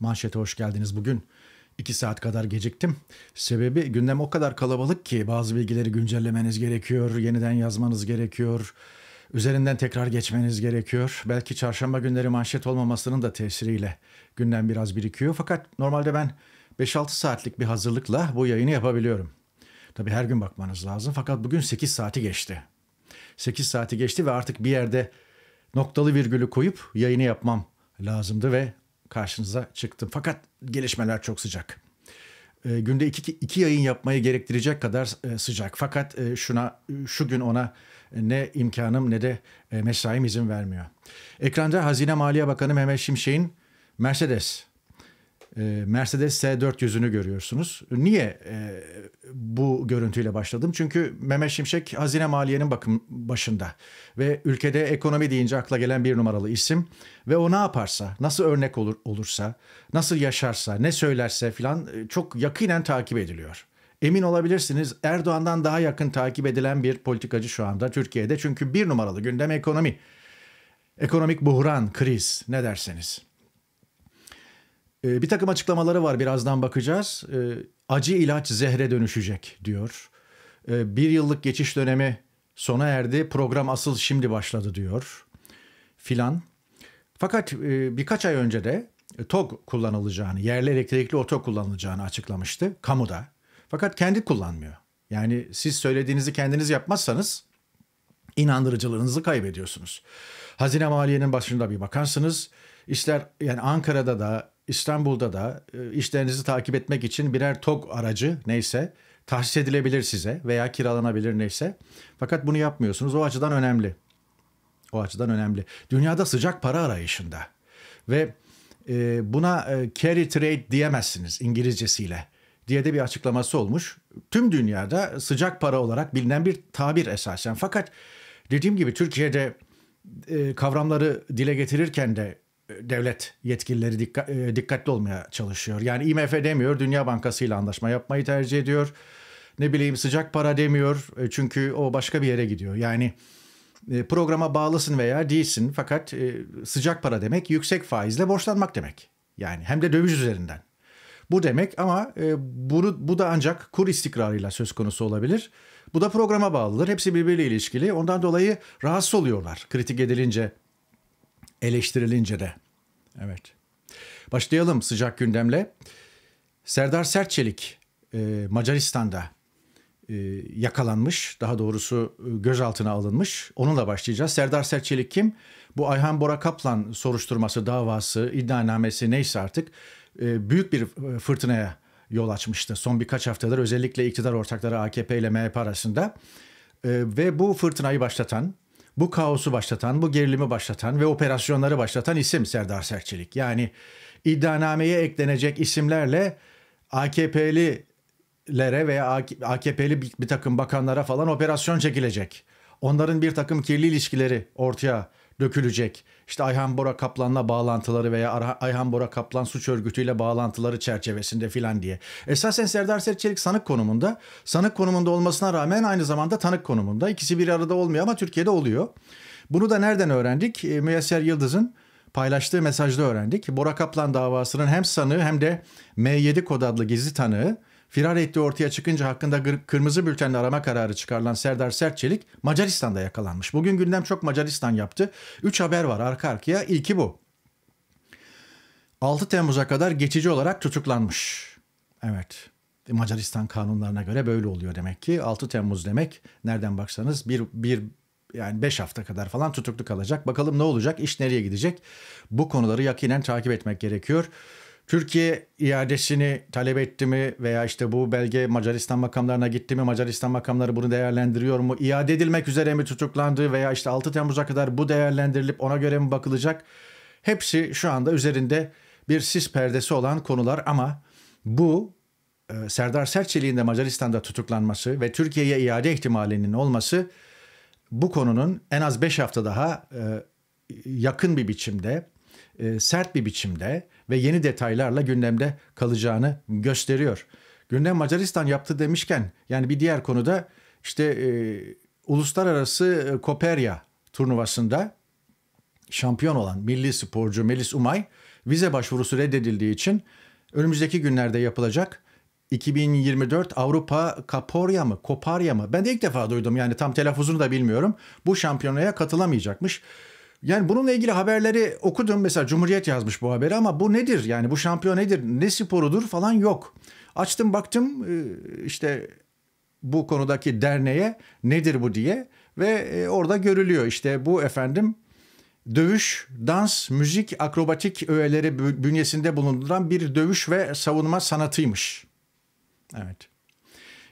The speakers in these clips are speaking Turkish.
Manşete hoş geldiniz bugün. 2 saat kadar geciktim. Sebebi gündem o kadar kalabalık ki bazı bilgileri güncellemeniz gerekiyor, yeniden yazmanız gerekiyor. Üzerinden tekrar geçmeniz gerekiyor. Belki çarşamba günleri manşet olmamasının da tesiriyle gündem biraz birikiyor. Fakat normalde ben 5-6 saatlik bir hazırlıkla bu yayını yapabiliyorum. Tabii her gün bakmanız lazım. Fakat bugün 8 saati geçti. 8 saati geçti ve artık bir yerde noktalı virgülü koyup yayını yapmam lazımdı ve karşınıza çıktım. Fakat gelişmeler çok sıcak. E, günde iki, iki yayın yapmayı gerektirecek kadar e, sıcak. Fakat e, şuna şu gün ona e, ne imkanım ne de e, mesaim izin vermiyor. Ekranda Hazine Maliye Bakanı Mehmet Şimşek'in Mercedes e, Mercedes S400'ünü görüyorsunuz. Niye e, bu görüntüyle başladım? Çünkü Mehmet Şimşek Hazine Maliye'nin bakım başında ve ülkede ekonomi deyince akla gelen bir numaralı isim ve o ne yaparsa, nasıl örnek olur olursa, nasıl yaşarsa, ne söylerse filan e, çok yakinen takip ediliyor. Emin olabilirsiniz Erdoğan'dan daha yakın takip edilen bir politikacı şu anda Türkiye'de. Çünkü bir numaralı gündem ekonomi. Ekonomik buhran, kriz ne derseniz. E, bir takım açıklamaları var birazdan bakacağız. E, acı ilaç zehre dönüşecek diyor. E, bir yıllık geçiş dönemi sona erdi. Program asıl şimdi başladı diyor. Filan. Fakat e, birkaç ay önce de e, TOG kullanılacağını, yerli elektrikli oto kullanılacağını açıklamıştı kamuda. Fakat kendi kullanmıyor. Yani siz söylediğinizi kendiniz yapmazsanız inandırıcılığınızı kaybediyorsunuz. Hazine Maliye'nin başında bir bakarsınız. İşler yani Ankara'da da İstanbul'da da e, işlerinizi takip etmek için birer TOG aracı neyse tahsis edilebilir size veya kiralanabilir neyse. Fakat bunu yapmıyorsunuz. O açıdan önemli. O açıdan önemli. Dünyada sıcak para arayışında ve e, buna e, carry trade diyemezsiniz İngilizcesiyle diye de bir açıklaması olmuş. Tüm dünyada sıcak para olarak bilinen bir tabir esasen. Fakat dediğim gibi Türkiye'de kavramları dile getirirken de e, devlet yetkilileri dikkat, e, dikkatli olmaya çalışıyor. Yani IMF demiyor, Dünya Bankası ile anlaşma yapmayı tercih ediyor. Ne bileyim sıcak para demiyor e, çünkü o başka bir yere gidiyor. Yani programa bağlısın veya değilsin fakat sıcak para demek yüksek faizle borçlanmak demek. Yani hem de döviz üzerinden. Bu demek ama bunu, bu da ancak kur istikrarıyla söz konusu olabilir. Bu da programa bağlıdır. Hepsi birbiriyle ilişkili. Ondan dolayı rahatsız oluyorlar kritik edilince eleştirilince de. Evet. Başlayalım sıcak gündemle. Serdar Serçelik e, Macaristan'da e, yakalanmış. Daha doğrusu e, gözaltına alınmış. Onunla başlayacağız. Serdar Serçelik kim? Bu Ayhan Bora Kaplan soruşturması, davası, iddianamesi neyse artık büyük bir fırtınaya yol açmıştı. Son birkaç haftadır özellikle iktidar ortakları AKP ile MHP arasında. ve bu fırtınayı başlatan bu kaosu başlatan, bu gerilimi başlatan ve operasyonları başlatan isim Serdar Serçelik. Yani iddianameye eklenecek isimlerle AKP'lilere veya AKP'li bir takım bakanlara falan operasyon çekilecek. Onların bir takım kirli ilişkileri ortaya dökülecek. İşte Ayhan Bora Kaplan'la bağlantıları veya Ayhan Bora Kaplan suç örgütüyle bağlantıları çerçevesinde filan diye. Esasen Serdar Serçelik sanık konumunda. Sanık konumunda olmasına rağmen aynı zamanda tanık konumunda. İkisi bir arada olmuyor ama Türkiye'de oluyor. Bunu da nereden öğrendik? E, Müyesser Yıldız'ın paylaştığı mesajda öğrendik. Bora Kaplan davasının hem sanığı hem de M7 kod adlı gizli tanığı Firar ettiği ortaya çıkınca hakkında kırmızı bültenle arama kararı çıkarılan Serdar Sertçelik Macaristan'da yakalanmış. Bugün gündem çok Macaristan yaptı. 3 haber var arka arkaya. İlki bu. 6 Temmuz'a kadar geçici olarak tutuklanmış. Evet. Macaristan kanunlarına göre böyle oluyor demek ki. 6 Temmuz demek nereden baksanız bir, bir yani 5 hafta kadar falan tutuklu kalacak. Bakalım ne olacak, iş nereye gidecek? Bu konuları yakinen takip etmek gerekiyor. Türkiye iadesini talep etti mi veya işte bu belge Macaristan makamlarına gitti mi? Macaristan makamları bunu değerlendiriyor mu? İade edilmek üzere mi tutuklandı veya işte 6 Temmuz'a kadar bu değerlendirilip ona göre mi bakılacak? Hepsi şu anda üzerinde bir sis perdesi olan konular ama bu e, Serdar Serçeli'nin de Macaristan'da tutuklanması ve Türkiye'ye iade ihtimalinin olması bu konunun en az 5 hafta daha e, yakın bir biçimde, e, sert bir biçimde ve yeni detaylarla gündemde kalacağını gösteriyor. Gündem Macaristan yaptı demişken yani bir diğer konuda işte e, uluslararası e, Koperya turnuvasında şampiyon olan milli sporcu Melis Umay vize başvurusu reddedildiği için önümüzdeki günlerde yapılacak 2024 Avrupa Kaporya mı Koparya mı ben de ilk defa duydum yani tam telaffuzunu da bilmiyorum bu şampiyonaya katılamayacakmış. Yani bununla ilgili haberleri okudum. Mesela Cumhuriyet yazmış bu haberi ama bu nedir? Yani bu şampiyon nedir? Ne sporudur falan yok. Açtım baktım e, işte bu konudaki derneğe nedir bu diye ve e, orada görülüyor işte bu efendim dövüş, dans, müzik, akrobatik öğeleri bünyesinde bulunduran bir dövüş ve savunma sanatıymış. Evet.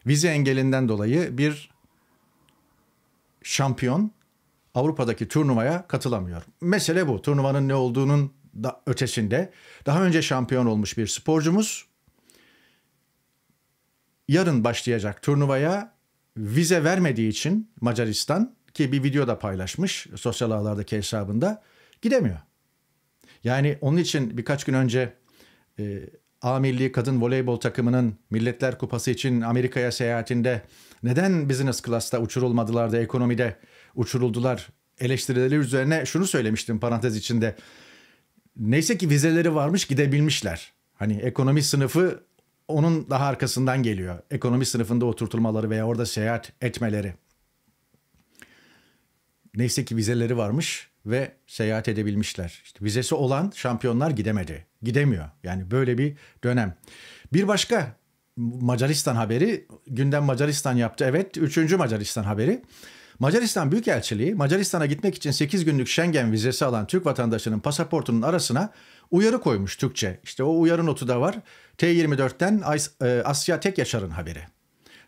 Vize engelinden dolayı bir şampiyon Avrupa'daki turnuvaya katılamıyor. Mesele bu. Turnuvanın ne olduğunun da ötesinde daha önce şampiyon olmuş bir sporcumuz yarın başlayacak turnuvaya vize vermediği için Macaristan ki bir video da paylaşmış sosyal ağlardaki hesabında gidemiyor. Yani onun için birkaç gün önce e, A Milli Kadın Voleybol takımının Milletler Kupası için Amerika'ya seyahatinde neden business class'ta uçurulmadılar da ekonomide uçuruldular eleştirileri üzerine şunu söylemiştim parantez içinde. Neyse ki vizeleri varmış gidebilmişler. Hani ekonomi sınıfı onun daha arkasından geliyor. Ekonomi sınıfında oturtulmaları veya orada seyahat etmeleri. Neyse ki vizeleri varmış ve seyahat edebilmişler. İşte vizesi olan şampiyonlar gidemedi. Gidemiyor. Yani böyle bir dönem. Bir başka Macaristan haberi. Gündem Macaristan yaptı. Evet. Üçüncü Macaristan haberi. Macaristan Büyükelçiliği Macaristan'a gitmek için 8 günlük Schengen vizesi alan Türk vatandaşının pasaportunun arasına uyarı koymuş Türkçe. İşte o uyarı notu da var. T24'ten e, Asya Tek Yaşar'ın haberi.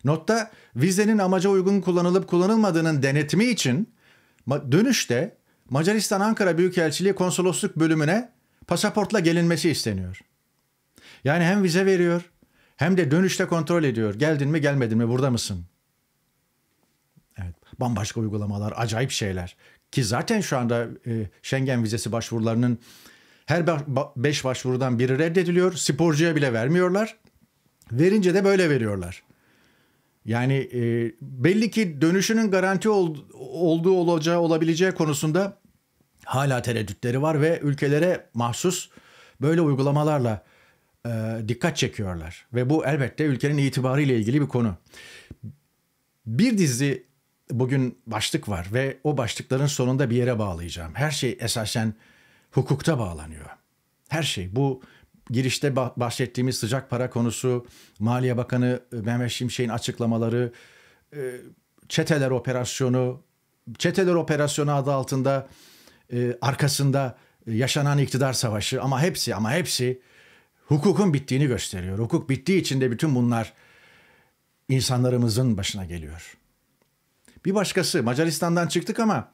Notta vizenin amaca uygun kullanılıp kullanılmadığının denetimi için dönüşte Macaristan Ankara Büyükelçiliği Konsolosluk Bölümüne pasaportla gelinmesi isteniyor. Yani hem vize veriyor hem de dönüşte kontrol ediyor. Geldin mi gelmedin mi burada mısın? bambaşka uygulamalar, acayip şeyler. Ki zaten şu anda e, Schengen vizesi başvurularının her beş başvurudan biri reddediliyor. Sporcuya bile vermiyorlar. Verince de böyle veriyorlar. Yani e, belli ki dönüşünün garanti ol, olduğu olacağı olabileceği konusunda hala tereddütleri var ve ülkelere mahsus böyle uygulamalarla e, dikkat çekiyorlar ve bu elbette ülkenin itibarı ile ilgili bir konu. Bir dizi bugün başlık var ve o başlıkların sonunda bir yere bağlayacağım. Her şey esasen hukukta bağlanıyor. Her şey bu girişte bahsettiğimiz sıcak para konusu, Maliye Bakanı e, Mehmet Şimşek'in açıklamaları, e, çeteler operasyonu, çeteler operasyonu adı altında e, arkasında yaşanan iktidar savaşı ama hepsi ama hepsi hukukun bittiğini gösteriyor. Hukuk bittiği için de bütün bunlar insanlarımızın başına geliyor. Bir başkası Macaristan'dan çıktık ama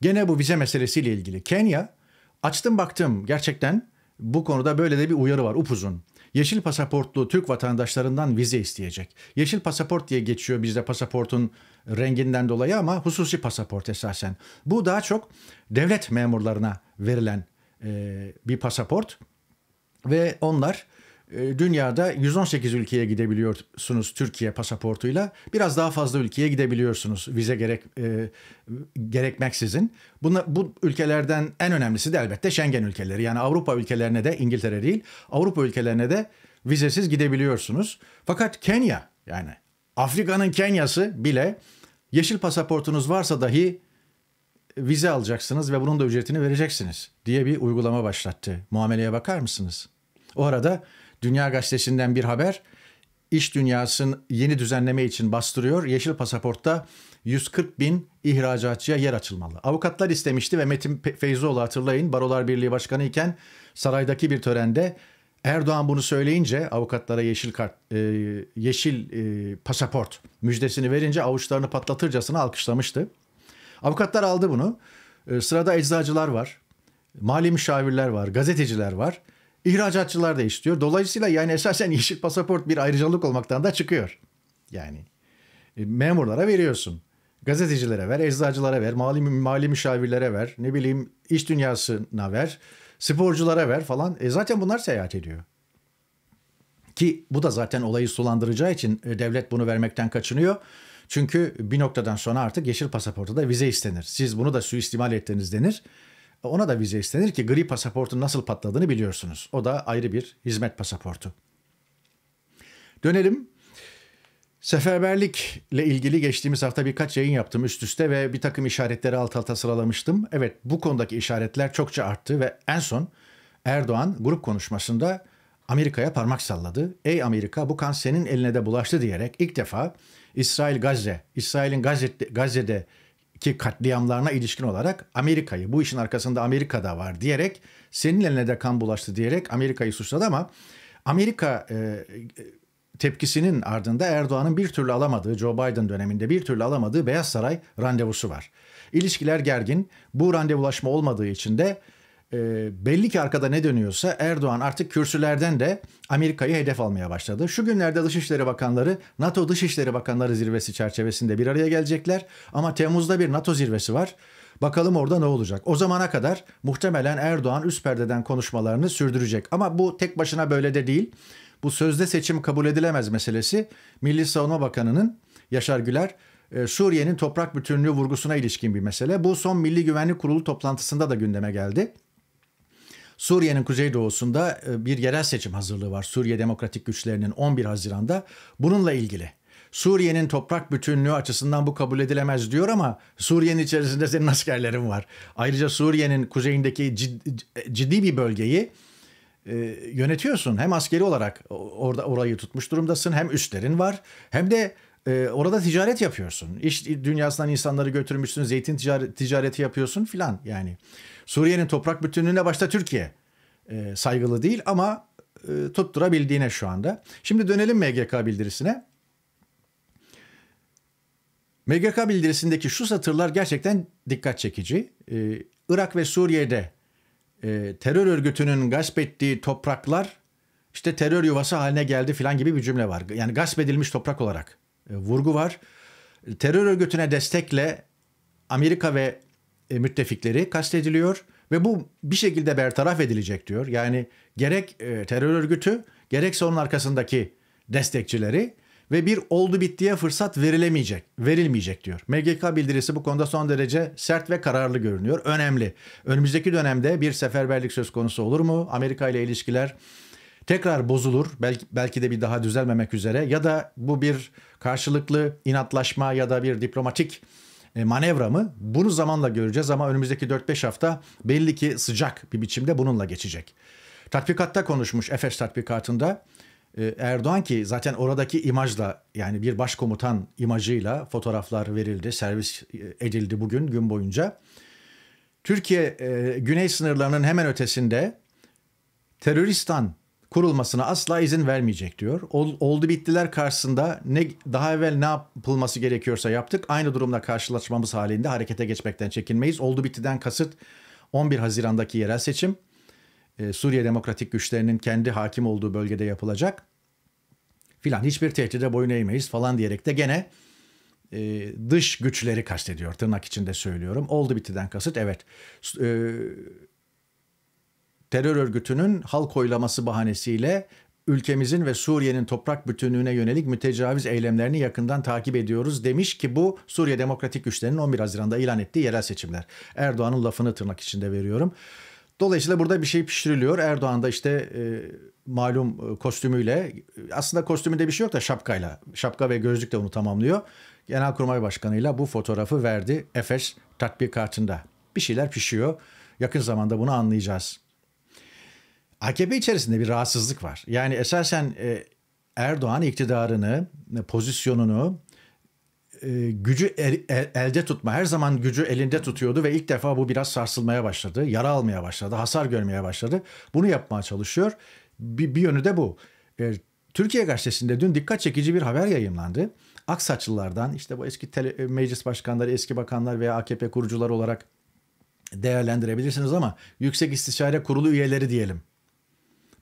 gene bu vize meselesiyle ilgili. Kenya açtım baktım gerçekten bu konuda böyle de bir uyarı var upuzun. Yeşil pasaportlu Türk vatandaşlarından vize isteyecek. Yeşil pasaport diye geçiyor bizde pasaportun renginden dolayı ama hususi pasaport esasen. Bu daha çok devlet memurlarına verilen e, bir pasaport ve onlar ee, dünyada 118 ülkeye gidebiliyorsunuz Türkiye pasaportuyla. Biraz daha fazla ülkeye gidebiliyorsunuz vize gerek e, gerekmeksizin. Buna, bu ülkelerden en önemlisi de elbette Schengen ülkeleri. Yani Avrupa ülkelerine de İngiltere değil Avrupa ülkelerine de vizesiz gidebiliyorsunuz. Fakat Kenya yani Afrika'nın Kenya'sı bile yeşil pasaportunuz varsa dahi vize alacaksınız ve bunun da ücretini vereceksiniz diye bir uygulama başlattı. Muameleye bakar mısınız? O arada Dünya Gazetesi'nden bir haber iş dünyasının yeni düzenleme için bastırıyor. Yeşil pasaportta 140 bin ihracatçıya yer açılmalı. Avukatlar istemişti ve Metin Feyzoğlu hatırlayın Barolar Birliği Başkanı iken saraydaki bir törende Erdoğan bunu söyleyince avukatlara yeşil kart, e, yeşil e, pasaport müjdesini verince avuçlarını patlatırcasına alkışlamıştı. Avukatlar aldı bunu. E, sırada eczacılar var, mali müşavirler var, gazeteciler var ihracatçılar da istiyor. Dolayısıyla yani esasen yeşil pasaport bir ayrıcalık olmaktan da çıkıyor. Yani e, memurlara veriyorsun. Gazetecilere ver, eczacılara ver, mali, mali müşavirlere ver, ne bileyim iş dünyasına ver, sporculara ver falan. E zaten bunlar seyahat ediyor. Ki bu da zaten olayı sulandıracağı için e, devlet bunu vermekten kaçınıyor. Çünkü bir noktadan sonra artık yeşil pasaporta da vize istenir. Siz bunu da suistimal ettiniz denir. Ona da vize istenir ki gri pasaportun nasıl patladığını biliyorsunuz. O da ayrı bir hizmet pasaportu. Dönelim. Seferberlikle ilgili geçtiğimiz hafta birkaç yayın yaptım üst üste ve bir takım işaretleri alt alta sıralamıştım. Evet bu konudaki işaretler çokça arttı ve en son Erdoğan grup konuşmasında Amerika'ya parmak salladı. Ey Amerika bu kan senin eline de bulaştı diyerek ilk defa İsrail Gazze, İsrail'in Gazze'de, Gazze'de ki katliamlarına ilişkin olarak Amerika'yı bu işin arkasında Amerika da var diyerek senin eline de kan bulaştı diyerek Amerika'yı suçladı ama Amerika e, e, tepkisinin ardında Erdoğan'ın bir türlü alamadığı Joe Biden döneminde bir türlü alamadığı Beyaz Saray randevusu var. İlişkiler gergin. Bu randevulaşma olmadığı için de e, belli ki arkada ne dönüyorsa Erdoğan artık kürsülerden de Amerika'yı hedef almaya başladı. Şu günlerde Dışişleri Bakanları NATO Dışişleri Bakanları zirvesi çerçevesinde bir araya gelecekler ama Temmuz'da bir NATO zirvesi var. Bakalım orada ne olacak. O zamana kadar muhtemelen Erdoğan üst perdeden konuşmalarını sürdürecek. Ama bu tek başına böyle de değil. Bu sözde seçim kabul edilemez meselesi Milli Savunma Bakanı'nın Yaşar Güler e, Suriye'nin toprak bütünlüğü vurgusuna ilişkin bir mesele. Bu son Milli Güvenlik Kurulu toplantısında da gündeme geldi. Suriye'nin kuzeydoğusunda e, bir yerel seçim hazırlığı var. Suriye Demokratik Güçlerinin 11 Haziran'da bununla ilgili. Suriye'nin toprak bütünlüğü açısından bu kabul edilemez diyor ama Suriye'nin içerisinde senin askerlerin var. Ayrıca Suriye'nin kuzeyindeki e, ciddi bir bölgeyi e, yönetiyorsun. Hem askeri olarak orada orayı tutmuş durumdasın, hem üstlerin var, hem de e, orada ticaret yapıyorsun. İş dünyasından insanları götürmüşsün. Zeytin ticaret, ticareti yapıyorsun filan yani. Suriye'nin toprak bütünlüğüne başta Türkiye e, saygılı değil ama e, tutturabildiğine şu anda. Şimdi dönelim MGK bildirisine. MGK bildirisindeki şu satırlar gerçekten dikkat çekici. Ee, Irak ve Suriye'de e, terör örgütünün gasp ettiği topraklar işte terör yuvası haline geldi filan gibi bir cümle var. Yani gasp edilmiş toprak olarak e, vurgu var. E, terör örgütüne destekle Amerika ve e, müttefikleri kastediliyor ve bu bir şekilde bertaraf edilecek diyor. Yani gerek terör örgütü gerekse onun arkasındaki destekçileri ve bir oldu bittiye fırsat verilemeyecek, verilmeyecek diyor. MGK bildirisi bu konuda son derece sert ve kararlı görünüyor. Önemli. Önümüzdeki dönemde bir seferberlik söz konusu olur mu? Amerika ile ilişkiler tekrar bozulur. Belki, belki de bir daha düzelmemek üzere ya da bu bir karşılıklı inatlaşma ya da bir diplomatik e, manevra mı? Bunu zamanla göreceğiz ama önümüzdeki 4-5 hafta belli ki sıcak bir biçimde bununla geçecek. Tatbikatta konuşmuş Efes tatbikatında e, Erdoğan ki zaten oradaki imajla yani bir başkomutan imajıyla fotoğraflar verildi, servis e, edildi bugün gün boyunca. Türkiye güney sınırlarının hemen ötesinde teröristan kurulmasına asla izin vermeyecek diyor. Oldu bittiler karşısında ne daha evvel ne yapılması gerekiyorsa yaptık. Aynı durumla karşılaşmamız halinde harekete geçmekten çekinmeyiz. Oldu bittiden kasıt 11 Haziran'daki yerel seçim. Ee, Suriye Demokratik Güçlerinin kendi hakim olduğu bölgede yapılacak. Filan hiçbir tehdide boyun eğmeyiz falan diyerek de gene e, dış güçleri kastediyor tırnak içinde söylüyorum. Oldu bittiden kasıt evet. E, terör örgütünün halk oylaması bahanesiyle ülkemizin ve Suriye'nin toprak bütünlüğüne yönelik mütecaviz eylemlerini yakından takip ediyoruz demiş ki bu Suriye Demokratik Güçleri'nin 11 Haziran'da ilan ettiği yerel seçimler. Erdoğan'ın lafını tırnak içinde veriyorum. Dolayısıyla burada bir şey pişiriliyor. Erdoğan da işte e, malum e, kostümüyle aslında kostümünde bir şey yok da şapkayla şapka ve gözlük de onu tamamlıyor. Genelkurmay Başkanı'yla bu fotoğrafı verdi Efes tatbikatında. Bir şeyler pişiyor. Yakın zamanda bunu anlayacağız. AKP içerisinde bir rahatsızlık var. Yani esasen e, Erdoğan iktidarını, e, pozisyonunu e, gücü el, el, elde tutma her zaman gücü elinde tutuyordu ve ilk defa bu biraz sarsılmaya başladı. Yara almaya başladı, hasar görmeye başladı. Bunu yapmaya çalışıyor. Bir, bir yönü de bu. E, Türkiye Gazetesi'nde dün dikkat çekici bir haber yayınlandı. Aksaçlılardan işte bu eski tele, e, meclis başkanları, eski bakanlar veya AKP kurucular olarak değerlendirebilirsiniz ama Yüksek İstişare Kurulu üyeleri diyelim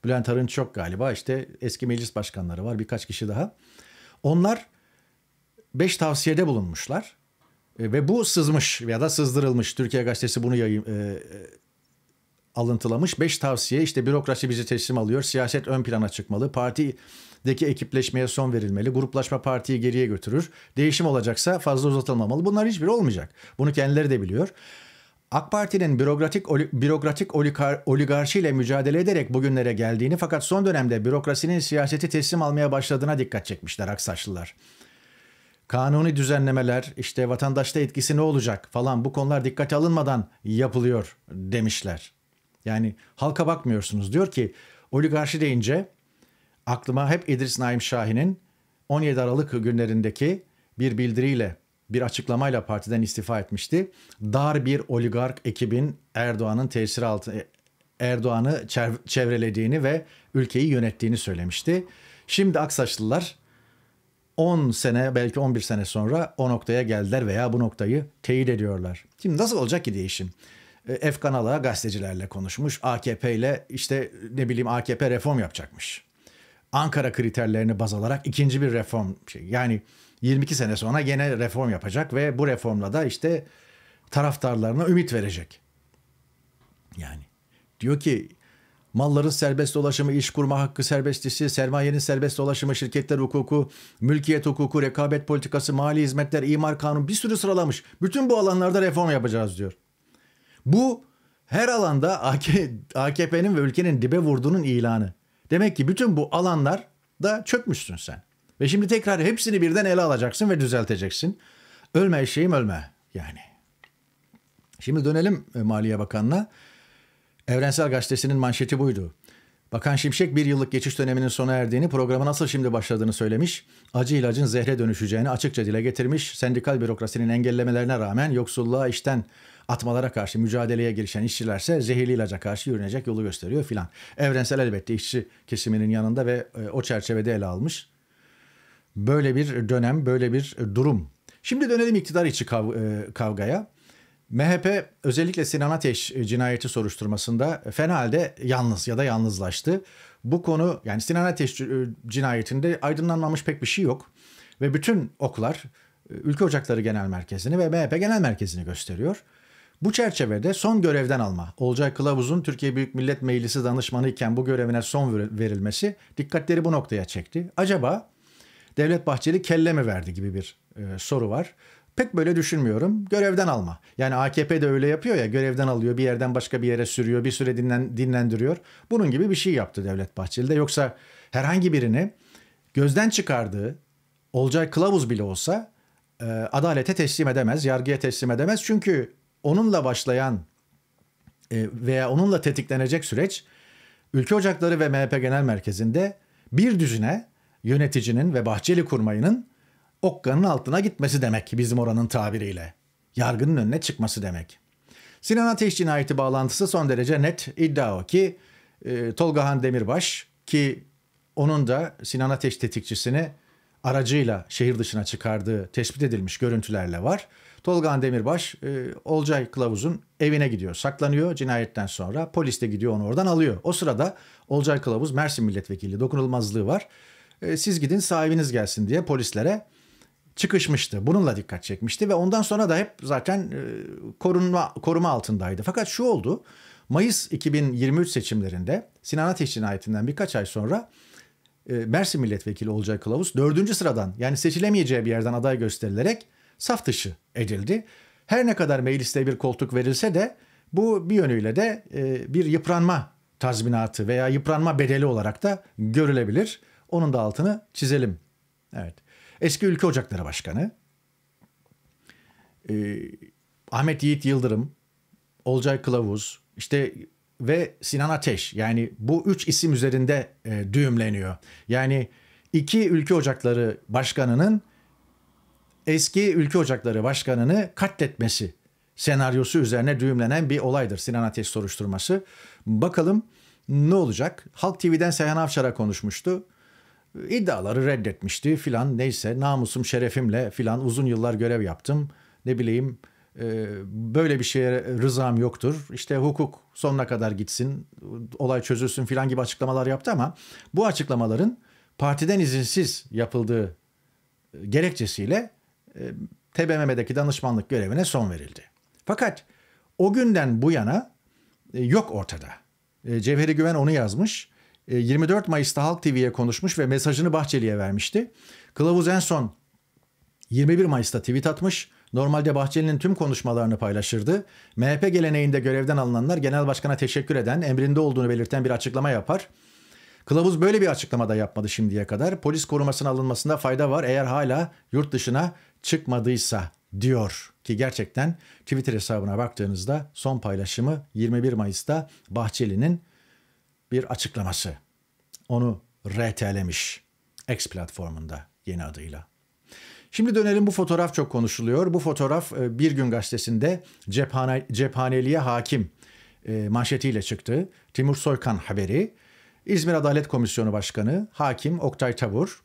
Bülent Arınç çok galiba. işte eski meclis başkanları var birkaç kişi daha. Onlar beş tavsiyede bulunmuşlar. E, ve bu sızmış ya da sızdırılmış. Türkiye Gazetesi bunu yayın, e, e alıntılamış. Beş tavsiye işte bürokrasi bizi teslim alıyor. Siyaset ön plana çıkmalı. Parti deki ekipleşmeye son verilmeli. Gruplaşma partiyi geriye götürür. Değişim olacaksa fazla uzatılmamalı. Bunlar hiçbiri olmayacak. Bunu kendileri de biliyor. AK Parti'nin bürokratik, oli, bürokratik olikar, oligarşiyle mücadele ederek bugünlere geldiğini fakat son dönemde bürokrasinin siyaseti teslim almaya başladığına dikkat çekmişler Aksaçlılar. Kanuni düzenlemeler, işte vatandaşta etkisi ne olacak falan bu konular dikkate alınmadan yapılıyor demişler. Yani halka bakmıyorsunuz. Diyor ki oligarşi deyince aklıma hep İdris Naim Şahin'in 17 Aralık günlerindeki bir bildiriyle bir açıklamayla partiden istifa etmişti. Dar bir oligark ekibin Erdoğan'ın tesiri altı e, Erdoğan'ı çevrelediğini ve ülkeyi yönettiğini söylemişti. Şimdi Aksaçlılar 10 sene belki 11 sene sonra o noktaya geldiler veya bu noktayı teyit ediyorlar. Şimdi nasıl olacak ki değişim? E, Efkan Ala gazetecilerle konuşmuş. AKP ile işte ne bileyim AKP reform yapacakmış. Ankara kriterlerini baz alarak ikinci bir reform şey. Yani 22 sene sonra gene reform yapacak ve bu reformla da işte taraftarlarına ümit verecek. Yani diyor ki malların serbest dolaşımı, iş kurma hakkı serbestisi, sermayenin serbest dolaşımı, şirketler hukuku, mülkiyet hukuku, rekabet politikası, mali hizmetler, imar kanunu bir sürü sıralamış. Bütün bu alanlarda reform yapacağız diyor. Bu her alanda AKP'nin ve ülkenin dibe vurduğunun ilanı. Demek ki bütün bu alanlar da çökmüşsün sen. Ve şimdi tekrar hepsini birden ele alacaksın ve düzelteceksin. Ölme eşeğim ölme yani. Şimdi dönelim e, Maliye Bakanı'na. Evrensel Gazetesi'nin manşeti buydu. Bakan Şimşek bir yıllık geçiş döneminin sona erdiğini, programı nasıl şimdi başladığını söylemiş. Acı ilacın zehre dönüşeceğini açıkça dile getirmiş. Sendikal bürokrasinin engellemelerine rağmen yoksulluğa işten atmalara karşı mücadeleye girişen işçilerse zehirli ilaca karşı yürünecek yolu gösteriyor filan. Evrensel elbette işçi kesiminin yanında ve e, o çerçevede ele almış. Böyle bir dönem, böyle bir durum. Şimdi dönelim iktidar içi kav- e, kavgaya. MHP özellikle Sinan Ateş cinayeti soruşturmasında fena halde yalnız ya da yalnızlaştı. Bu konu yani Sinan Ateş e, cinayetinde aydınlanmamış pek bir şey yok. Ve bütün oklar e, Ülke Ocakları Genel Merkezi'ni ve MHP Genel Merkezi'ni gösteriyor. Bu çerçevede son görevden alma, Olcay Kılavuz'un Türkiye Büyük Millet Meclisi danışmanı iken bu görevine son verilmesi dikkatleri bu noktaya çekti. Acaba Devlet Bahçeli kelle mi verdi gibi bir e, soru var. Pek böyle düşünmüyorum. Görevden alma. Yani AKP de öyle yapıyor ya görevden alıyor bir yerden başka bir yere sürüyor bir süre dinlen, dinlendiriyor. Bunun gibi bir şey yaptı Devlet Bahçeli de. Yoksa herhangi birini gözden çıkardığı Olcay Kılavuz bile olsa e, adalete teslim edemez, yargıya teslim edemez. Çünkü onunla başlayan e, veya onunla tetiklenecek süreç ülke ocakları ve MHP Genel Merkezi'nde bir düzine yöneticinin ve Bahçeli kurmayının okkanın altına gitmesi demek bizim oranın tabiriyle. Yargının önüne çıkması demek. Sinan Ateş cinayeti bağlantısı son derece net iddia o ki e, Tolga Han Demirbaş ki onun da Sinan Ateş tetikçisini aracıyla şehir dışına çıkardığı tespit edilmiş görüntülerle var. Tolga Han Demirbaş e, Olcay Kılavuz'un evine gidiyor. Saklanıyor cinayetten sonra. Polis de gidiyor onu oradan alıyor. O sırada Olcay Kılavuz Mersin milletvekili dokunulmazlığı var. E, siz gidin sahibiniz gelsin diye polislere çıkışmıştı. Bununla dikkat çekmişti ve ondan sonra da hep zaten e, korunma koruma altındaydı. Fakat şu oldu. Mayıs 2023 seçimlerinde Sinan Ateş cinayetinden birkaç ay sonra e, Mersin milletvekili Olcay Kılavuz dördüncü sıradan yani seçilemeyeceği bir yerden aday gösterilerek saf dışı edildi. Her ne kadar mecliste bir koltuk verilse de bu bir yönüyle de e, bir yıpranma tazminatı veya yıpranma bedeli olarak da görülebilir. Onun da altını çizelim. Evet. Eski Ülke Ocakları Başkanı e, Ahmet Yiğit Yıldırım, Olcay Kılavuz işte ve Sinan Ateş. Yani bu üç isim üzerinde e, düğümleniyor. Yani iki ülke ocakları başkanının eski ülke ocakları başkanını katletmesi senaryosu üzerine düğümlenen bir olaydır Sinan Ateş soruşturması. Bakalım ne olacak? Halk TV'den Seyhan Avşar'a konuşmuştu iddiaları reddetmişti filan neyse namusum şerefimle filan uzun yıllar görev yaptım. Ne bileyim e, böyle bir şeye rızam yoktur. İşte hukuk sonuna kadar gitsin, olay çözülsün filan gibi açıklamalar yaptı ama bu açıklamaların partiden izinsiz yapıldığı e, gerekçesiyle e, TBMM'deki danışmanlık görevine son verildi. Fakat o günden bu yana yok ortada. Cevheri Güven onu yazmış. 24 ee, Mayıs'ta Halk TV'ye konuşmuş ve mesajını Bahçeli'ye vermişti. Kılavuz en son 21 Mayıs'ta tweet atmış. Normalde Bahçeli'nin tüm konuşmalarını paylaşırdı. MHP geleneğinde görevden alınanlar genel başkana teşekkür eden, emrinde olduğunu belirten bir açıklama yapar. Kılavuz böyle bir açıklama da yapmadı şimdiye kadar. Polis korumasına alınmasında fayda var eğer hala yurt dışına çıkmadıysa diyor ki gerçekten Twitter hesabına baktığınızda son paylaşımı 21 Mayıs'ta Bahçeli'nin bir açıklaması. Onu RT'lemiş X platformunda yeni adıyla. Şimdi dönelim bu fotoğraf çok konuşuluyor. Bu fotoğraf e, Bir Gün Gazetesi'nde cephane, cephaneliğe hakim e, manşetiyle çıktı. Timur Soykan haberi. İzmir Adalet Komisyonu Başkanı, hakim Oktay Tabur,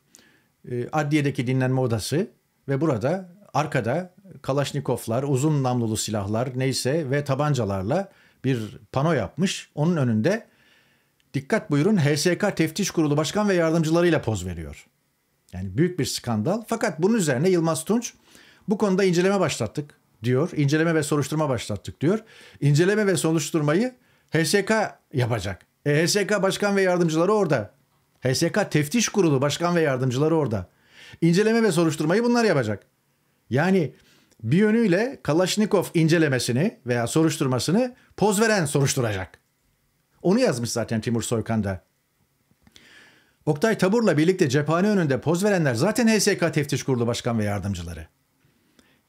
e, adliyedeki dinlenme odası ve burada arkada Kalaşnikovlar uzun namlulu silahlar neyse ve tabancalarla bir pano yapmış. Onun önünde dikkat buyurun HSK Teftiş Kurulu Başkan ve yardımcılarıyla poz veriyor. Yani büyük bir skandal. Fakat bunun üzerine Yılmaz Tunç bu konuda inceleme başlattık diyor. İnceleme ve soruşturma başlattık diyor. İnceleme ve soruşturmayı HSK yapacak. E, HSK Başkan ve yardımcıları orada. HSK Teftiş Kurulu Başkan ve yardımcıları orada. İnceleme ve soruşturmayı bunlar yapacak. Yani bir yönüyle Kalaşnikov incelemesini veya soruşturmasını poz veren soruşturacak. Onu yazmış zaten Timur Soykan da. Oktay Tabur'la birlikte cephane önünde poz verenler zaten HSK Teftiş Kurulu Başkan ve Yardımcıları.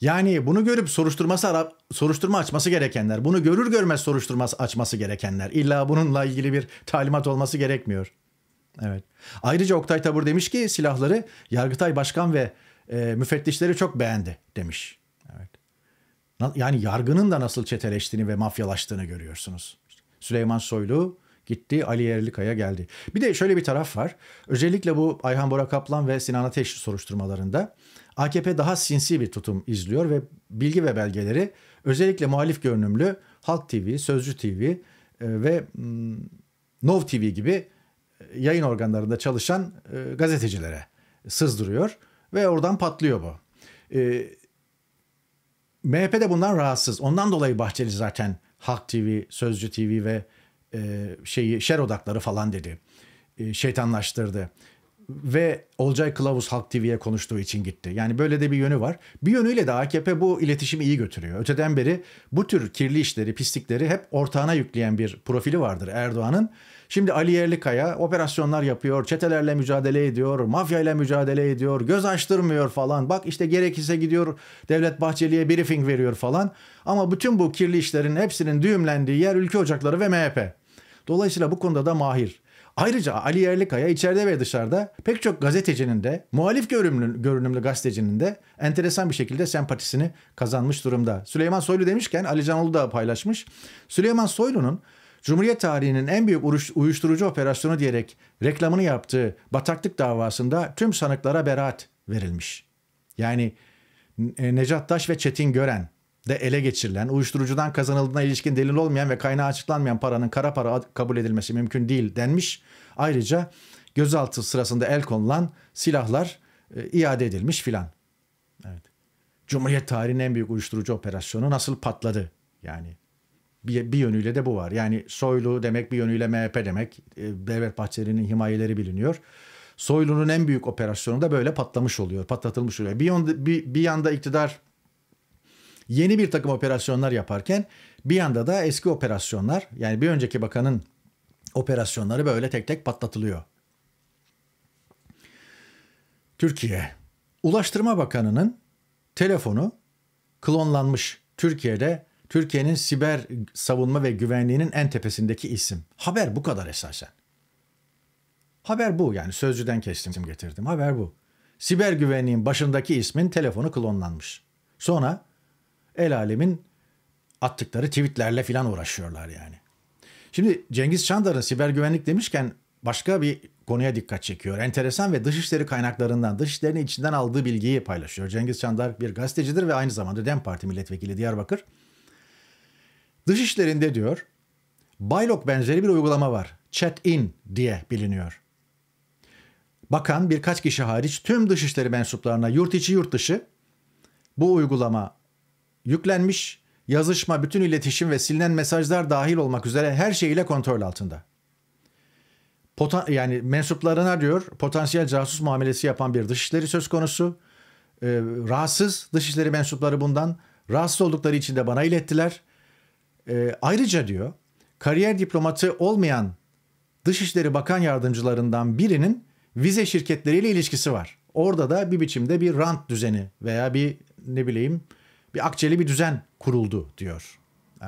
Yani bunu görüp soruşturması soruşturma açması gerekenler, bunu görür görmez soruşturma açması gerekenler. İlla bununla ilgili bir talimat olması gerekmiyor. Evet. Ayrıca Oktay Tabur demiş ki silahları Yargıtay Başkan ve e, müfettişleri çok beğendi demiş. Evet. Yani yargının da nasıl çeteleştiğini ve mafyalaştığını görüyorsunuz. Süleyman Soylu gitti. Ali Yerlikaya geldi. Bir de şöyle bir taraf var. Özellikle bu Ayhan Bora Kaplan ve Sinan Ateş soruşturmalarında AKP daha sinsi bir tutum izliyor ve bilgi ve belgeleri özellikle muhalif görünümlü Halk TV, Sözcü TV e, ve mm, Nov TV gibi e, yayın organlarında çalışan e, gazetecilere sızdırıyor ve oradan patlıyor bu. MHP de bundan rahatsız. Ondan dolayı Bahçeli zaten Halk TV, Sözcü TV ve e, şeyi şer odakları falan dedi. E, şeytanlaştırdı. Ve Olcay Kılavuz Halk TV'ye konuştuğu için gitti. Yani böyle de bir yönü var. Bir yönüyle de AKP bu iletişimi iyi götürüyor. Öteden beri bu tür kirli işleri, pislikleri hep ortağına yükleyen bir profili vardır Erdoğan'ın. Şimdi Ali Yerlikaya operasyonlar yapıyor, çetelerle mücadele ediyor, mafyayla mücadele ediyor, göz açtırmıyor falan. Bak işte gerekirse gidiyor Devlet Bahçeli'ye briefing veriyor falan. Ama bütün bu kirli işlerin hepsinin düğümlendiği yer ülke ocakları ve MHP. Dolayısıyla bu konuda da mahir. Ayrıca Ali Yerlikaya içeride ve dışarıda pek çok gazetecinin de muhalif görünümlü, görünümlü gazetecinin de enteresan bir şekilde sempatisini kazanmış durumda. Süleyman Soylu demişken Ali Canoğlu da paylaşmış. Süleyman Soylu'nun Cumhuriyet tarihinin en büyük uyuşturucu operasyonu diyerek reklamını yaptığı bataklık davasında tüm sanıklara beraat verilmiş. Yani e, Necat Taş ve Çetin Gören de ele geçirilen, uyuşturucudan kazanıldığına ilişkin delil olmayan ve kaynağı açıklanmayan paranın kara para kabul edilmesi mümkün değil denmiş. Ayrıca gözaltı sırasında el konulan silahlar e, iade edilmiş filan. Evet. Cumhuriyet tarihinin en büyük uyuşturucu operasyonu nasıl patladı? Yani bir, bir yönüyle de bu var. Yani Soylu demek bir yönüyle MHP demek. E, Devlet Bahçeli'nin himayeleri biliniyor. Soylu'nun en büyük operasyonu da böyle patlamış oluyor, patlatılmış oluyor. Bir, yanda, bir, bir yanda iktidar yeni bir takım operasyonlar yaparken bir yanda da eski operasyonlar yani bir önceki bakanın operasyonları böyle tek tek patlatılıyor. Türkiye Ulaştırma Bakanı'nın telefonu klonlanmış. Türkiye'de Türkiye'nin siber savunma ve güvenliğinin en tepesindeki isim. Haber bu kadar esasen. Haber bu yani sözcüden kestim getirdim. Haber bu. Siber güvenliğin başındaki ismin telefonu klonlanmış. Sonra el alemin attıkları tweetlerle filan uğraşıyorlar yani. Şimdi Cengiz Çandar'ın siber güvenlik demişken başka bir konuya dikkat çekiyor. Enteresan ve dışişleri kaynaklarından, dışişlerinin içinden aldığı bilgiyi paylaşıyor. Cengiz Çandar bir gazetecidir ve aynı zamanda DEM Parti milletvekili Diyarbakır. Dışişlerinde diyor Baylok benzeri bir uygulama var. Chat in diye biliniyor. Bakan birkaç kişi hariç tüm dışişleri mensuplarına yurt içi yurt dışı bu uygulama yüklenmiş. Yazışma, bütün iletişim ve silinen mesajlar dahil olmak üzere her şeyiyle kontrol altında. Poten, yani mensuplarına diyor potansiyel casus muamelesi yapan bir dışişleri söz konusu. Ee, rahatsız dışişleri mensupları bundan. Rahatsız oldukları için de bana ilettiler. E, ayrıca diyor kariyer diplomatı olmayan Dışişleri Bakan Yardımcılarından birinin vize şirketleriyle ilişkisi var. Orada da bir biçimde bir rant düzeni veya bir ne bileyim bir akçeli bir düzen kuruldu diyor.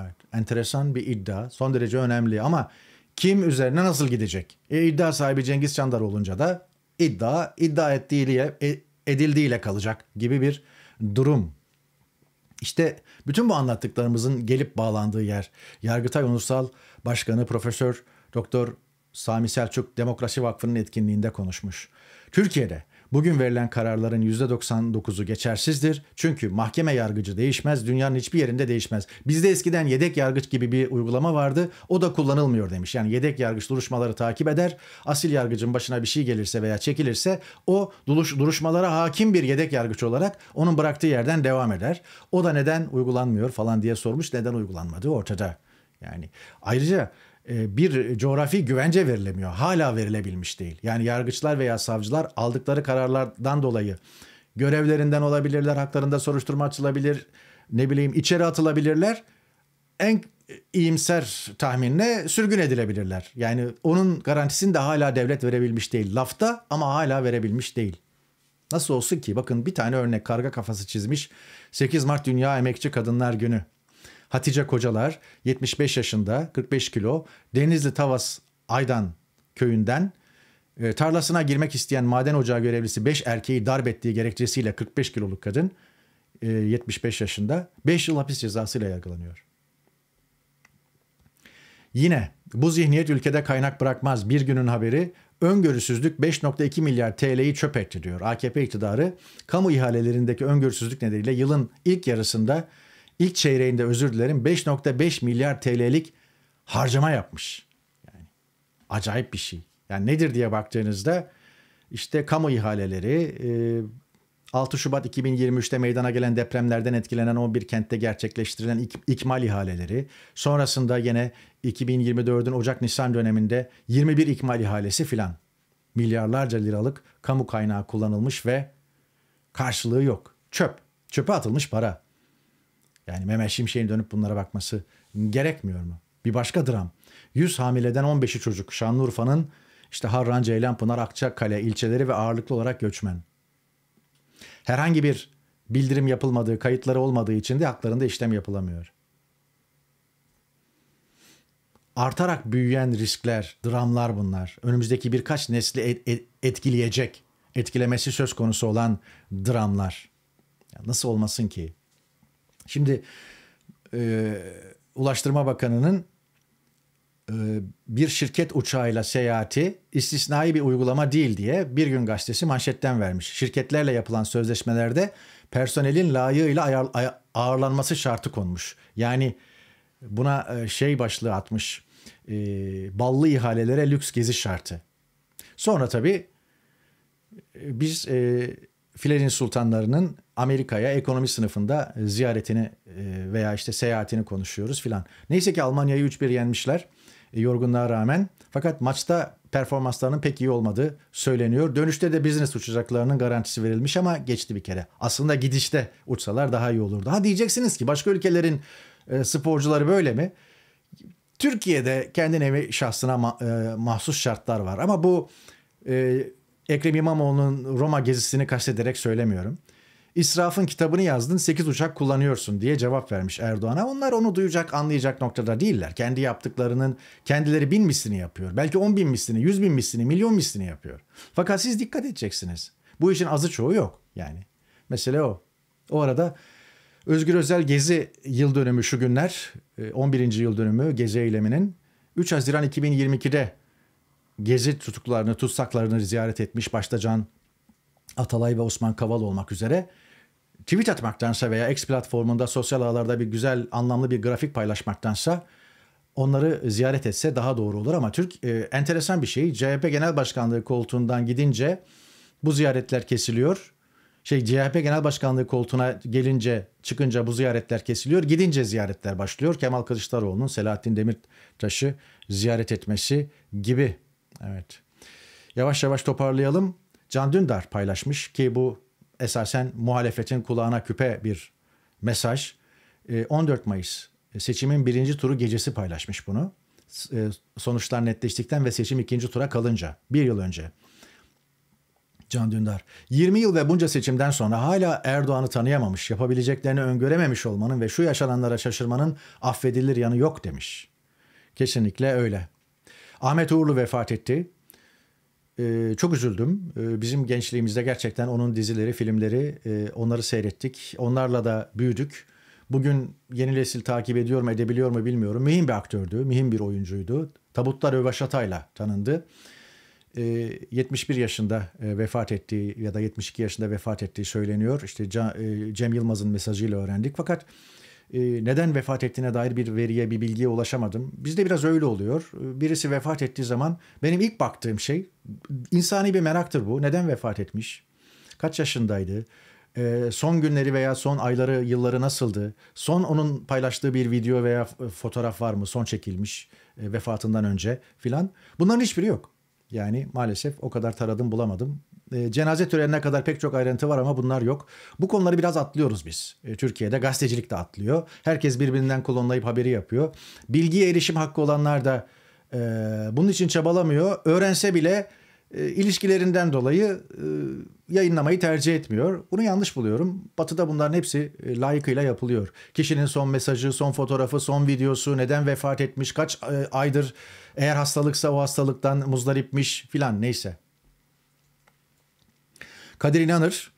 Evet enteresan bir iddia son derece önemli ama kim üzerine nasıl gidecek? E, iddia sahibi Cengiz Çandar olunca da iddia iddia ettiğiyle e, edildiğiyle kalacak gibi bir durum işte bütün bu anlattıklarımızın gelip bağlandığı yer. Yargıtay Onursal Başkanı Profesör Doktor Sami Selçuk Demokrasi Vakfı'nın etkinliğinde konuşmuş. Türkiye'de Bugün verilen kararların %99'u geçersizdir. Çünkü mahkeme yargıcı değişmez, dünyanın hiçbir yerinde değişmez. Bizde eskiden yedek yargıç gibi bir uygulama vardı. O da kullanılmıyor demiş. Yani yedek yargıç duruşmaları takip eder. Asil yargıcın başına bir şey gelirse veya çekilirse o duruş, duruşmalara hakim bir yedek yargıç olarak onun bıraktığı yerden devam eder. O da neden uygulanmıyor falan diye sormuş. Neden uygulanmadı ortada. Yani ayrıca e, bir coğrafi güvence verilemiyor. Hala verilebilmiş değil. Yani yargıçlar veya savcılar aldıkları kararlardan dolayı görevlerinden olabilirler, haklarında soruşturma açılabilir, ne bileyim içeri atılabilirler. En iyimser tahminle sürgün edilebilirler. Yani onun garantisini de hala devlet verebilmiş değil. Lafta ama hala verebilmiş değil. Nasıl olsun ki? Bakın bir tane örnek karga kafası çizmiş. 8 Mart Dünya Emekçi Kadınlar Günü. Hatice Kocalar 75 yaşında 45 kilo Denizli Tavas Aydan köyünden e, tarlasına girmek isteyen maden ocağı görevlisi 5 erkeği darp ettiği gerekçesiyle 45 kiloluk kadın 75 e, yaşında 5 yıl hapis cezasıyla yargılanıyor. Yine bu zihniyet ülkede kaynak bırakmaz bir günün haberi öngörüsüzlük 5.2 milyar TL'yi çöp etti diyor. AKP iktidarı kamu ihalelerindeki öngörüsüzlük nedeniyle yılın ilk yarısında ilk çeyreğinde özür dilerim 5.5 milyar TL'lik harcama yapmış. Yani acayip bir şey. Yani nedir diye baktığınızda işte kamu ihaleleri, 6 e, Şubat 2023'te meydana gelen depremlerden etkilenen 11 kentte gerçekleştirilen ik- ikmal ihaleleri, sonrasında yine 2024'ün Ocak-Nisan döneminde 21 ikmal ihalesi filan milyarlarca liralık kamu kaynağı kullanılmış ve karşılığı yok. Çöp, çöpe atılmış para. Yani Mehmet Şimşek'in dönüp bunlara bakması gerekmiyor mu? Bir başka dram. 100 hamileden 15'i çocuk. Şanlıurfa'nın işte Harran, Ceylanpınar, Akçakale ilçeleri ve ağırlıklı olarak göçmen. Herhangi bir bildirim yapılmadığı, kayıtları olmadığı için de haklarında işlem yapılamıyor. Artarak büyüyen riskler, dramlar bunlar. Önümüzdeki birkaç nesli etkileyecek, etkilemesi söz konusu olan dramlar. Ya nasıl olmasın ki? Şimdi e, Ulaştırma Bakanı'nın e, bir şirket uçağıyla seyahati istisnai bir uygulama değil diye bir gün gazetesi manşetten vermiş. Şirketlerle yapılan sözleşmelerde personelin layığıyla ağırlanması şartı konmuş. Yani buna e, şey başlığı atmış e, ballı ihalelere lüks gezi şartı. Sonra tabii e, biz e, Filenin sultanlarının Amerika'ya ekonomi sınıfında e, ziyaretini e, veya işte seyahatini konuşuyoruz filan. Neyse ki Almanya'yı 3-1 yenmişler e, yorgunluğa rağmen. Fakat maçta performanslarının pek iyi olmadığı söyleniyor. Dönüşte de business uçacaklarının garantisi verilmiş ama geçti bir kere. Aslında gidişte uçsalar daha iyi olurdu. Ha diyeceksiniz ki başka ülkelerin sporcuları böyle mi? Türkiye'de kendi nevi şahsına mahsus şartlar var. Ama bu Ekrem İmamoğlu'nun Roma gezisini kastederek söylemiyorum. İsraf'ın kitabını yazdın 8 uçak kullanıyorsun diye cevap vermiş Erdoğan'a. Onlar onu duyacak anlayacak noktada değiller. Kendi yaptıklarının kendileri bin mislini yapıyor. Belki on bin mislini, yüz bin mislini, milyon mislini yapıyor. Fakat siz dikkat edeceksiniz. Bu işin azı çoğu yok yani. Mesele o. O arada Özgür Özel Gezi yıl dönümü şu günler 11. E, yıl dönümü Gezi eyleminin 3 Haziran 2022'de Gezi tutuklarını, tutsaklarını ziyaret etmiş başta Can Atalay ve Osman Kaval olmak üzere tweet atmaktansa veya X platformunda sosyal ağlarda bir güzel anlamlı bir grafik paylaşmaktansa onları ziyaret etse daha doğru olur ama Türk e, enteresan bir şey. CHP Genel Başkanlığı koltuğundan gidince bu ziyaretler kesiliyor. Şey CHP Genel Başkanlığı koltuğuna gelince çıkınca bu ziyaretler kesiliyor. Gidince ziyaretler başlıyor. Kemal Kılıçdaroğlu'nun Selahattin Demirtaş'ı ziyaret etmesi gibi. Evet. Yavaş yavaş toparlayalım. Can Dündar paylaşmış ki bu esasen muhalefetin kulağına küpe bir mesaj. 14 ee, Mayıs e, seçimin birinci turu gecesi paylaşmış bunu. E, sonuçlar netleştikten ve seçim ikinci tura kalınca bir yıl önce. Can Dündar. 20 yıl ve bunca seçimden sonra hala Erdoğan'ı tanıyamamış, yapabileceklerini öngörememiş olmanın ve şu yaşananlara şaşırmanın affedilir yanı yok demiş. Kesinlikle öyle. Ahmet Uğurlu vefat etti. Ee, çok üzüldüm. Ee, bizim gençliğimizde gerçekten onun dizileri, filmleri e, onları seyrettik. Onlarla da büyüdük. Bugün yeni nesil takip ediyor mu, edebiliyor mu bilmiyorum. Mühim bir aktördü, mühim bir oyuncuydu. Tabutlar Övaşata'yla tanındı. 71 ee, yaşında e, vefat ettiği ya da 72 yaşında vefat ettiği söyleniyor. İşte e, Cem Yılmaz'ın mesajıyla öğrendik. Fakat ee, neden vefat ettiğine dair bir veriye, bir bilgiye ulaşamadım. Bizde biraz öyle oluyor. Ee, birisi vefat ettiği zaman benim ilk baktığım şey insani bir meraktır bu. Neden vefat etmiş? Kaç yaşındaydı? Ee, son günleri veya son ayları, yılları nasıldı? Son onun paylaştığı bir video veya fotoğraf var mı? Son çekilmiş e, vefatından önce filan. Bunların hiçbiri yok. Yani maalesef o kadar taradım bulamadım. E, cenaze törenine kadar pek çok ayrıntı var ama bunlar yok. Bu konuları biraz atlıyoruz biz. E, Türkiye'de gazetecilik de atlıyor. Herkes birbirinden klonlayıp haberi yapıyor. Bilgiye erişim hakkı olanlar da e, bunun için çabalamıyor. Öğrense bile e, ilişkilerinden dolayı e, yayınlamayı tercih etmiyor. Bunu yanlış buluyorum. Batı'da bunların hepsi e, layıkıyla yapılıyor. Kişinin son mesajı, son fotoğrafı, son videosu, neden vefat etmiş, kaç e, aydır eğer hastalıksa o hastalıktan muzdaripmiş filan neyse. Kadir İnanır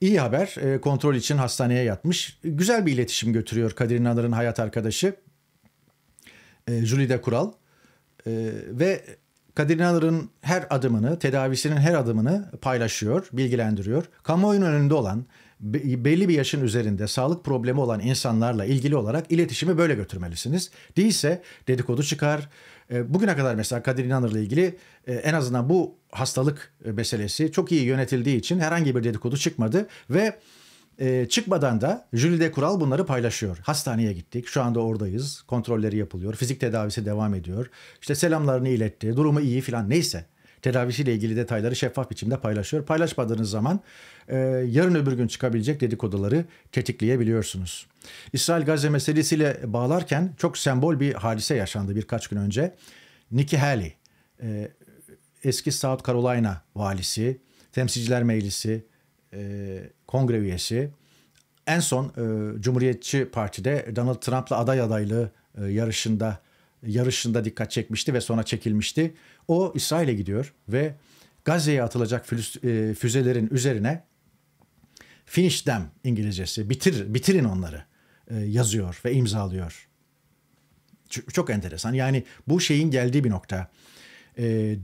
iyi haber e, kontrol için hastaneye yatmış. Güzel bir iletişim götürüyor Kadir İnanır'ın hayat arkadaşı e, Julide Kural. E, ve Kadir İnanır'ın her adımını, tedavisinin her adımını paylaşıyor, bilgilendiriyor. Kamuoyunun önünde olan, belli bir yaşın üzerinde sağlık problemi olan insanlarla ilgili olarak iletişimi böyle götürmelisiniz. Değilse dedikodu çıkar. E, bugüne kadar mesela Kadir İnanır'la ilgili e, en azından bu hastalık e, meselesi çok iyi yönetildiği için herhangi bir dedikodu çıkmadı ve çıkmadan da Jülide Kural bunları paylaşıyor. Hastaneye gittik. Şu anda oradayız. Kontrolleri yapılıyor. Fizik tedavisi devam ediyor. İşte selamlarını iletti. Durumu iyi filan neyse tedavisiyle ilgili detayları şeffaf biçimde paylaşıyor. Paylaşmadığınız zaman e, yarın öbür gün çıkabilecek dedikoduları tetikleyebiliyorsunuz. İsrail Gazze meselesiyle bağlarken çok sembol bir hadise yaşandı birkaç gün önce. Nikki Haley, e, eski South Carolina valisi, temsilciler meclisi, e, kongre üyesi, en son e, Cumhuriyetçi Parti'de Donald Trump'la aday adaylığı e, yarışında yarışında dikkat çekmişti ve sonra çekilmişti. O İsrail'e gidiyor ve Gazze'ye atılacak e, füzelerin üzerine finish them İngilizcesi bitir bitirin onları e, yazıyor ve imzalıyor. Çok enteresan. Yani bu şeyin geldiği bir nokta. E,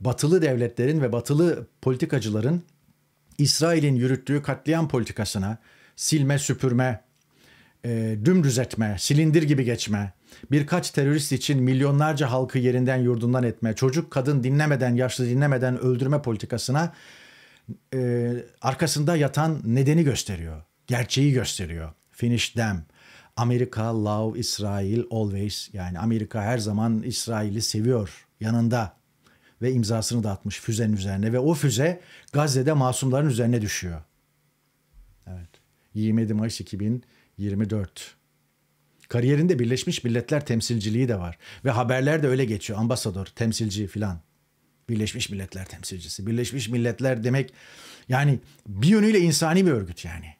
batılı devletlerin ve batılı politikacıların İsrail'in yürüttüğü katliam politikasına, silme süpürme e, dümdüz etme, silindir gibi geçme, birkaç terörist için milyonlarca halkı yerinden yurdundan etme, çocuk kadın dinlemeden, yaşlı dinlemeden öldürme politikasına e, arkasında yatan nedeni gösteriyor. Gerçeği gösteriyor. Finish them. Amerika, love İsrail always. Yani Amerika her zaman İsrail'i seviyor yanında ve imzasını da atmış füzenin üzerine ve o füze Gazze'de masumların üzerine düşüyor. Evet. 27 Mayıs 2000 24. Kariyerinde Birleşmiş Milletler temsilciliği de var. Ve haberler de öyle geçiyor. Ambasador, temsilci filan. Birleşmiş Milletler temsilcisi. Birleşmiş Milletler demek yani bir yönüyle insani bir örgüt yani.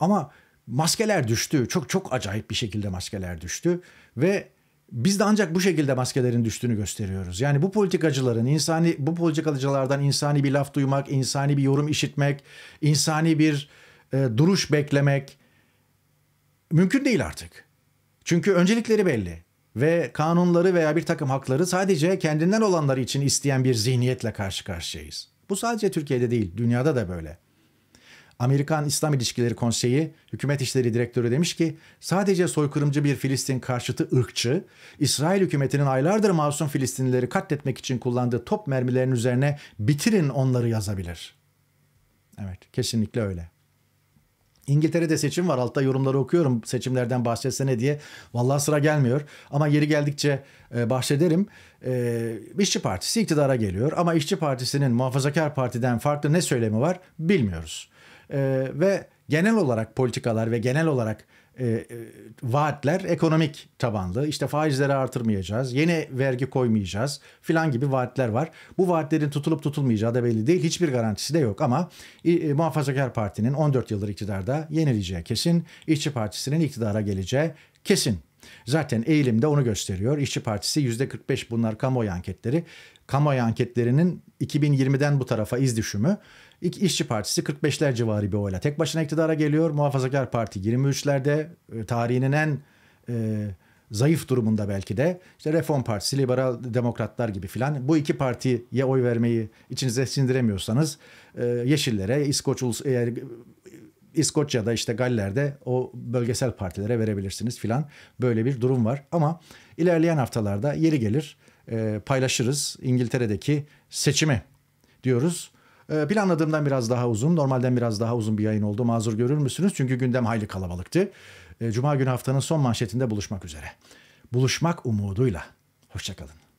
Ama maskeler düştü. Çok çok acayip bir şekilde maskeler düştü. Ve biz de ancak bu şekilde maskelerin düştüğünü gösteriyoruz. Yani bu politikacıların insani bu politikacılardan insani bir laf duymak, insani bir yorum işitmek, insani bir e, duruş beklemek, mümkün değil artık. Çünkü öncelikleri belli ve kanunları veya bir takım hakları sadece kendinden olanları için isteyen bir zihniyetle karşı karşıyayız. Bu sadece Türkiye'de değil, dünyada da böyle. Amerikan İslam İlişkileri Konseyi Hükümet İşleri Direktörü demiş ki sadece soykırımcı bir Filistin karşıtı ırkçı, İsrail hükümetinin aylardır masum Filistinlileri katletmek için kullandığı top mermilerin üzerine bitirin onları yazabilir. Evet kesinlikle öyle. İngiltere'de seçim var. Altta yorumları okuyorum seçimlerden bahsetsene diye. Vallahi sıra gelmiyor. Ama yeri geldikçe e, bahsederim. E, İşçi Partisi iktidara geliyor. Ama İşçi Partisi'nin Muhafazakar Parti'den farklı ne söylemi var bilmiyoruz. E, ve genel olarak politikalar ve genel olarak e, e, vaatler ekonomik tabanlı. İşte faizleri artırmayacağız, yeni vergi koymayacağız filan gibi vaatler var. Bu vaatlerin tutulup tutulmayacağı da belli değil. Hiçbir garantisi de yok ama e, Muhafazakar Parti'nin 14 yıldır iktidarda yenileceği kesin. İşçi Partisi'nin iktidara geleceği kesin. Zaten eğilim de onu gösteriyor. İşçi Partisi %45 bunlar kamuoyu anketleri kamuoyu anketlerinin 2020'den bu tarafa iz düşümü. İlk İşçi Partisi 45'ler civarı bir oyla tek başına iktidara geliyor. Muhafazakar Parti 23'lerde e, tarihinin en e, zayıf durumunda belki de İşte Reform Partisi, Liberal Demokratlar gibi filan bu iki partiye oy vermeyi içinize sindiremiyorsanız e, Yeşillere, İskoç Ulus, e, İskoçya'da işte Galler'de o bölgesel partilere verebilirsiniz filan böyle bir durum var. Ama ilerleyen haftalarda yeri gelir e, paylaşırız İngiltere'deki seçimi diyoruz. E, planladığımdan biraz daha uzun, normalden biraz daha uzun bir yayın oldu. Mazur görür müsünüz? Çünkü gündem hayli kalabalıktı. E, Cuma günü haftanın son manşetinde buluşmak üzere. Buluşmak umuduyla. Hoşçakalın.